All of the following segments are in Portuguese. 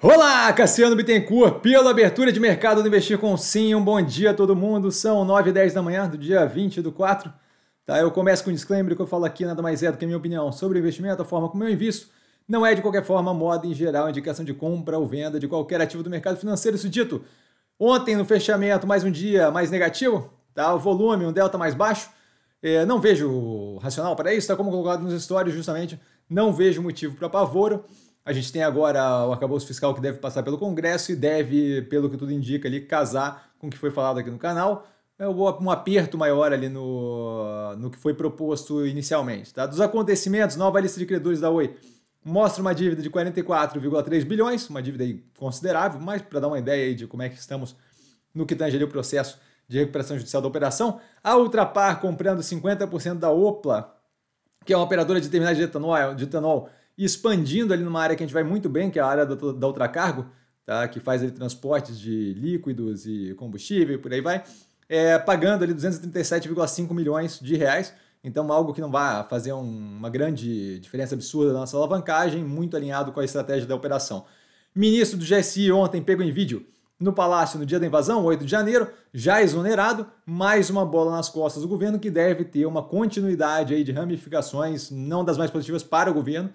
Olá, Cassiano Bittencourt, pela abertura de mercado do Investir com Sim. Um bom dia a todo mundo. São 9 e 10 da manhã do dia 20 do 4. Tá, eu começo com um disclaimer que eu falo aqui nada mais é do que a minha opinião sobre investimento, a forma como eu invisto. Não é de qualquer forma moda em geral, indicação de compra ou venda de qualquer ativo do mercado financeiro. Isso dito, ontem no fechamento, mais um dia mais negativo, tá? o volume, um delta mais baixo. É, não vejo racional para isso, Está como colocado nos stories justamente. Não vejo motivo para pavoro. A gente tem agora o arcabouço fiscal que deve passar pelo Congresso e deve, pelo que tudo indica, ali, casar com o que foi falado aqui no canal. É um aperto maior ali no, no que foi proposto inicialmente. Tá? Dos acontecimentos, nova lista de credores da Oi mostra uma dívida de 44,3 bilhões, uma dívida considerável, mas para dar uma ideia de como é que estamos no que tange o processo de recuperação judicial da operação. A Ultrapar comprando 50% da Opla, que é uma operadora de terminais de etanol, de etanol e expandindo ali numa área que a gente vai muito bem, que é a área da, ultracargo, tá? que faz ali transportes de líquidos e combustível e por aí vai, é, pagando ali 237,5 milhões de reais. Então, algo que não vai fazer um, uma grande diferença absurda na nossa alavancagem, muito alinhado com a estratégia da operação. Ministro do GSI ontem pego em vídeo no Palácio no dia da invasão, 8 de janeiro, já exonerado, mais uma bola nas costas do governo que deve ter uma continuidade aí de ramificações não das mais positivas para o governo,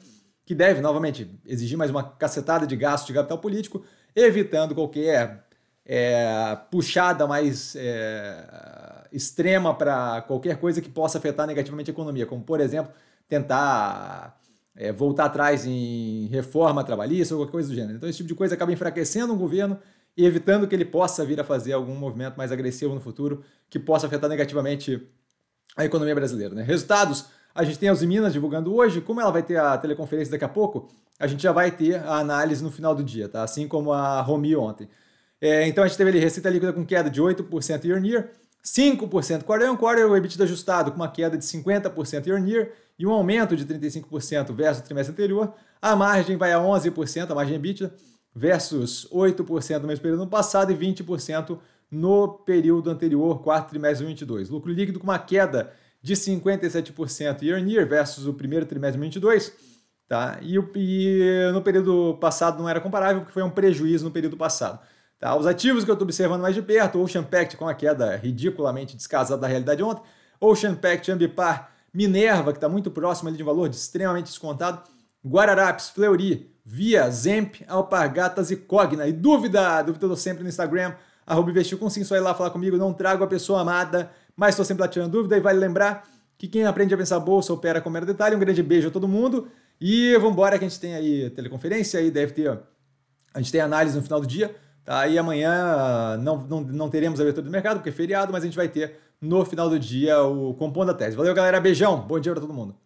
que deve, novamente, exigir mais uma cacetada de gasto de capital político, evitando qualquer é, puxada mais é, extrema para qualquer coisa que possa afetar negativamente a economia, como, por exemplo, tentar é, voltar atrás em reforma trabalhista ou qualquer coisa do gênero. Então, esse tipo de coisa acaba enfraquecendo um governo e evitando que ele possa vir a fazer algum movimento mais agressivo no futuro que possa afetar negativamente a economia brasileira. Né? Resultados a gente tem a Minas divulgando hoje, como ela vai ter a teleconferência daqui a pouco, a gente já vai ter a análise no final do dia, tá? Assim como a Romi ontem. É, então a gente teve ali receita líquida com queda de 8% year on year, 5% quarter on quarter, o EBITDA ajustado com uma queda de 50% year on year e um aumento de 35% versus o trimestre anterior. A margem vai a 11%, a margem EBITDA, versus 8% no mesmo período no passado e 20% no período anterior, quarto trimestre 2022. Lucro líquido com uma queda de 57% year on year versus o primeiro trimestre de 2022, tá? E, e, no período passado não era comparável porque foi um prejuízo no período passado. Tá? Os ativos que eu estou observando mais de perto, Ocean Pact com a queda ridiculamente descasada da realidade ontem, Ocean Pact, Ambipar, Minerva, que está muito próximo ali de um valor de extremamente descontado, Guararapes, Fleury, Via, Zemp, Alpargatas e Cogna. E dúvida, dúvida eu sempre no Instagram, arroba investiu com sim, só ir lá falar comigo, não trago a pessoa amada, mas estou sempre lá tirando dúvida e vale lembrar que quem aprende a pensar bolsa opera com mero detalhe. Um grande beijo a todo mundo e vamos embora que a gente tem aí teleconferência e deve ter, a gente tem análise no final do dia, tá? E amanhã ah, não, não, não teremos abertura do mercado porque é feriado, mas a gente vai ter no final do dia o compondo da tese. Valeu, galera, beijão, bom dia para todo mundo.